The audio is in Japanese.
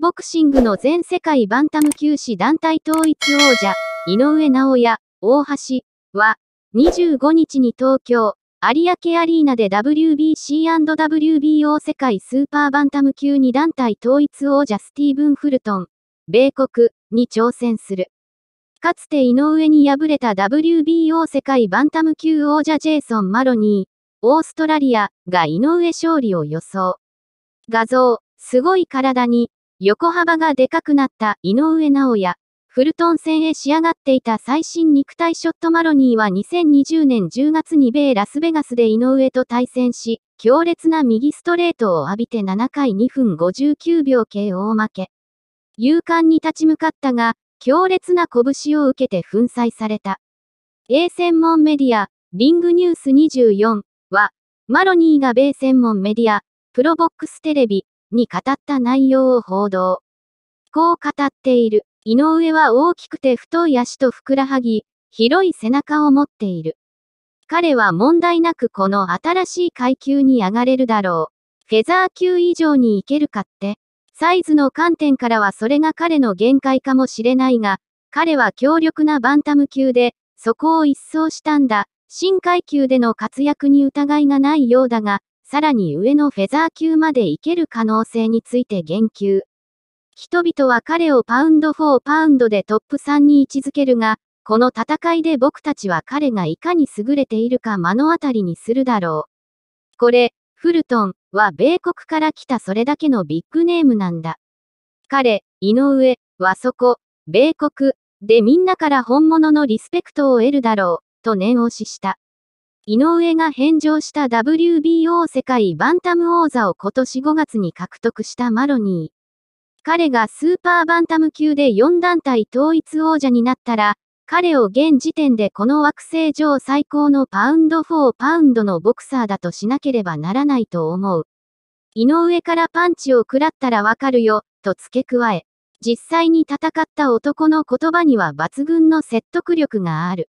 ボクシングの全世界バンタム級市団体統一王者、井上直也、大橋は、25日に東京、有明アリーナで WBC&WBO 世界スーパーバンタム級2団体統一王者スティーブン・フルトン、米国に挑戦する。かつて井上に敗れた WBO 世界バンタム級王者ジェイソン・マロニー、オーストラリアが井上勝利を予想。画像、すごい体に、横幅がでかくなった井上尚弥。フルトン戦へ仕上がっていた最新肉体ショットマロニーは2020年10月に米ラスベガスで井上と対戦し、強烈な右ストレートを浴びて7回2分59秒計大負け。勇敢に立ち向かったが、強烈な拳を受けて粉砕された。A 専門メディア、リングニュース24は、マロニーが米専門メディア、プロボックステレビ、に語った内容を報道。こう語っている。井上は大きくて太い足とふくらはぎ、広い背中を持っている。彼は問題なくこの新しい階級に上がれるだろう。フェザー級以上にいけるかって。サイズの観点からはそれが彼の限界かもしれないが、彼は強力なバンタム級で、そこを一掃したんだ。新階級での活躍に疑いがないようだが、さらに上のフェザー級まで行ける可能性について言及。人々は彼をパウンド4パウンドでトップ3に位置づけるが、この戦いで僕たちは彼がいかに優れているか目の当たりにするだろう。これ、フルトンは米国から来たそれだけのビッグネームなんだ。彼、井上はそこ、米国でみんなから本物のリスペクトを得るだろう、と念押しした。井上が返上した WBO 世界バンタム王座を今年5月に獲得したマロニー。彼がスーパーバンタム級で4団体統一王者になったら、彼を現時点でこの惑星上最高のパウンド4パウンドのボクサーだとしなければならないと思う。井上からパンチを食らったらわかるよ、と付け加え、実際に戦った男の言葉には抜群の説得力がある。